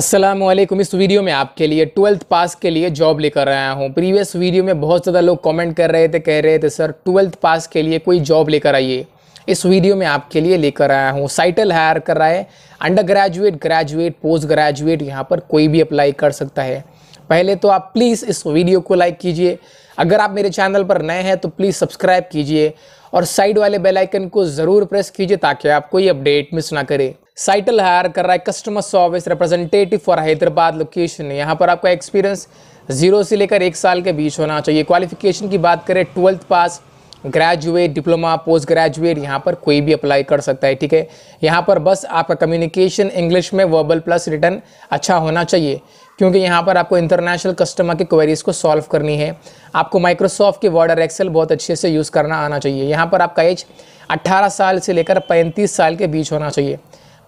असलम इस वीडियो में आपके लिए ट्वेल्थ पास के लिए जॉब लेकर आया हूँ प्रीवियस वीडियो में बहुत ज़्यादा लोग कमेंट कर रहे थे कह रहे थे सर ट्वेल्थ पास के लिए कोई जॉब लेकर आइए इस वीडियो में आपके लिए लेकर आया हूँ साइटल हायर कर रहा है undergraduate graduate post graduate यहाँ पर कोई भी अप्लाई कर सकता है पहले तो आप प्लीज़ इस वीडियो को लाइक कीजिए अगर आप मेरे चैनल पर नए हैं तो प्लीज़ सब्सक्राइब कीजिए और साइड वाले बेलाइकन को ज़रूर प्रेस कीजिए ताकि आप कोई अपडेट मिस ना करें साइटल हायर कर रहा है customer service representative for Hyderabad location यहाँ पर आपका एक्सपीरियंस जीरो से लेकर एक साल के बीच होना चाहिए क्वालिफिकेशन की बात करें twelfth pass graduate diploma post graduate यहाँ पर कोई भी अप्लाई कर सकता है ठीक है यहाँ पर बस आपका कम्युनिकेशन इंग्लिश में वर्बल प्लस रिटर्न अच्छा होना चाहिए क्योंकि यहाँ पर आपको इंटरनेशनल कस्टमर की क्वेरीज़ को सॉल्व करनी है आपको माइक्रोसॉफ्ट के वर्डर एक्सेल बहुत अच्छे से यूज़ करना आना चाहिए यहाँ पर आपका एज 18 साल से लेकर 35 साल के बीच होना चाहिए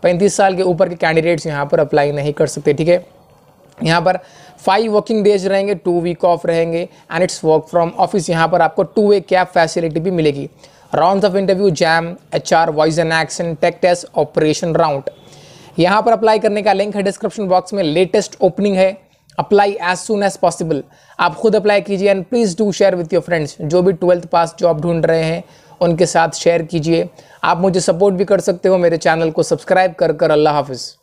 पैंतीस साल के ऊपर के कैंडिडेट्स यहाँ पर अप्लाई नहीं कर सकते ठीक है यहाँ पर फाइव वर्किंग डेज रहेंगे टू वीक ऑफ रहेंगे and it's work from office यहाँ पर आपको टू वे कैब फैसिलिटी भी मिलेगी round of interview JAM H R voice and action tech test operation round यहाँ पर अप्लाई करने का लिंक है डिस्क्रिप्शन बॉक्स में लेटेस्ट ओपनिंग है apply as soon as possible आप खुद अप्लाई कीजिए and please do share with your friends जो भी ट्वेल्थ पास जॉब ढूंढ रहे हैं उनके साथ शेयर कीजिए आप मुझे सपोर्ट भी कर सकते हो मेरे चैनल को सब्सक्राइब कर कर अल्लाह हाफिज़